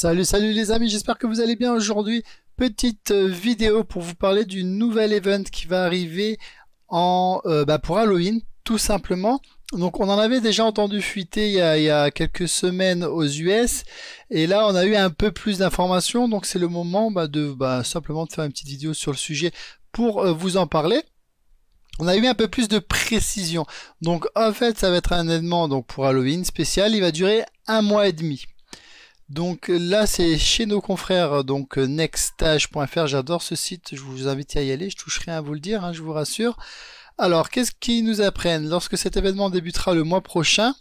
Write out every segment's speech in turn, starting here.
Salut, salut les amis, j'espère que vous allez bien aujourd'hui. Petite euh, vidéo pour vous parler du nouvel event qui va arriver en, euh, bah, pour Halloween, tout simplement. Donc on en avait déjà entendu fuiter il y, a, quelques semaines aux US et là on a eu un peu plus d'informations donc c'est le moment bah, de bah, simplement de faire une petite vidéo sur le sujet pour euh, vous en parler. On a eu un peu plus de précision. Donc en fait ça va être un événement donc pour Halloween spécial, il va durer un mois et demi. Donc euh, là, c'est chez nos confrères, euh, donc euh, nextage.fr. J'adore ce site, je vous invite à y aller. Je touche rien à vous le dire, hein, je vous rassure. Alors, qu'est-ce qu'ils nous apprennent Lorsque cet événement débutera le mois prochain,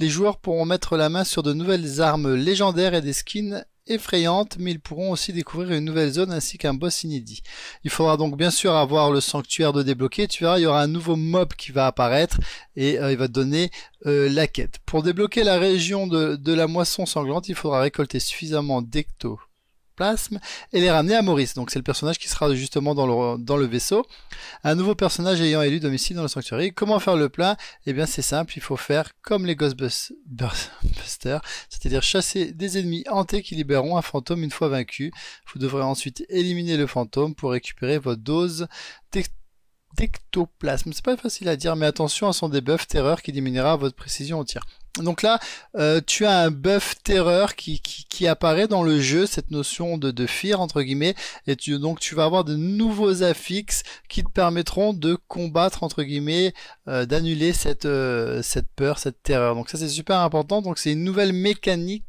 les joueurs pourront mettre la main sur de nouvelles armes légendaires et des skins effrayante, mais ils pourront aussi découvrir une nouvelle zone ainsi qu'un boss inédit. Il faudra donc bien sûr avoir le sanctuaire de débloquer. Tu verras, il y aura un nouveau mob qui va apparaître et euh, il va te donner euh, la quête. Pour débloquer la région de, de la moisson sanglante, il faudra récolter suffisamment d'ectos et les ramener à Maurice. Donc c'est le personnage qui sera justement dans le, vaisseau. Un nouveau personnage ayant élu domicile dans le sanctuaire. Comment faire le plein Eh bien c'est simple, il faut faire comme les Ghostbusters, c'est-à-dire chasser des ennemis hantés qui libéreront un fantôme une fois vaincu. Vous devrez ensuite éliminer le fantôme pour récupérer votre dose d'ectoplasme. C'est pas facile à dire, mais attention à son debuff terreur qui diminuera votre précision au tir. Donc là, euh, tu as un buff terreur qui, qui, apparaît dans le jeu, cette notion de, de fear entre guillemets, et tu, donc tu vas avoir de nouveaux affixes qui te permettront de combattre entre guillemets, euh, d'annuler cette, euh, cette peur, cette terreur. Donc ça c'est super important, donc c'est une nouvelle mécanique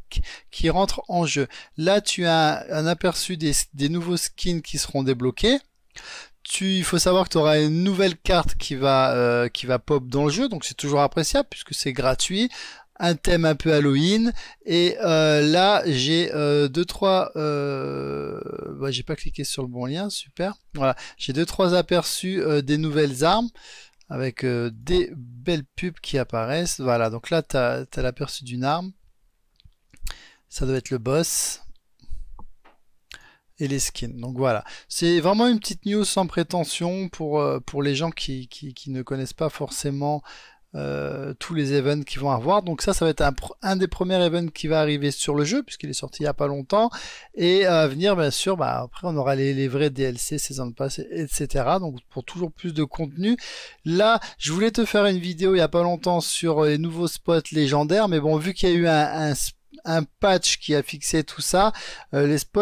qui rentre en jeu. Là tu as un, aperçu des, des nouveaux skins qui seront débloqués. Tu, il faut savoir que tu auras une nouvelle carte qui va qui va pop dans le jeu, donc c'est toujours appréciable puisque c'est gratuit un thème un peu Halloween. Et euh, là, j'ai euh, deux trois. Euh, bah, j'ai pas cliqué sur le bon lien, super. Voilà, j'ai deux trois aperçus euh, des nouvelles armes avec des belles pubs qui apparaissent. Voilà, donc là, t'as as, l'aperçu d'une arme. Ça doit être le boss et les skins. Donc voilà, c'est vraiment une petite news sans prétention pour, pour les gens qui, qui, qui ne connaissent pas forcément euh, tous les events qui vont avoir. Donc ça, ça va être un, des premiers events qui va arriver sur le jeu, puisqu'il est sorti il n'y a pas longtemps. Et euh, à venir, bien sûr, bah, après, on aura les, vrais DLC, Saison Pass, etc. Donc pour toujours plus de contenu. Là, je voulais te faire une vidéo il n'y a pas longtemps sur euh, les nouveaux spots légendaires, mais bon, vu qu'il y a eu un, un spot un patch qui a fixé tout ça. Euh, les spots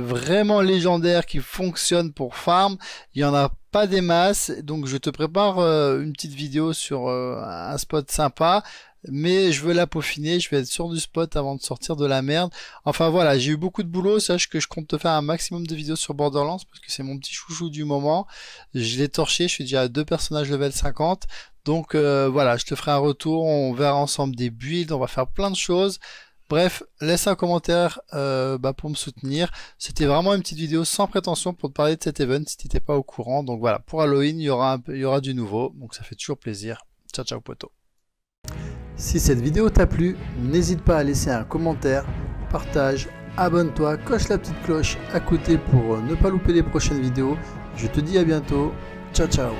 vraiment légendaires qui fonctionnent pour farm, il y en a pas des masses, donc je te prépare euh, une petite vidéo sur euh, un spot sympa, mais je veux la peaufiner, je vais être sûr du spot avant de sortir de la merde. Enfin voilà, j'ai eu beaucoup de boulot, sache que je compte te faire un maximum de vidéos sur Borderlands, parce que c'est mon petit chouchou du moment. Je l'ai torché, je suis déjà à deux personnages level 50, donc voilà, je te ferai un retour, on verra ensemble des builds, on va faire plein de choses. Bref, laisse un commentaire euh, bah, pour me soutenir. C'était vraiment une petite vidéo sans prétention pour te parler de cet event si tu n'étais pas au courant. Donc voilà, pour Halloween, il y, aura y aura du nouveau. Donc ça fait toujours plaisir. Ciao, ciao, poteau. Si cette vidéo t'a plu, n'hésite pas à laisser un commentaire, partage, abonne-toi, coche la petite cloche à côté pour euh, ne pas louper les prochaines vidéos. Je te dis à bientôt. Ciao, ciao.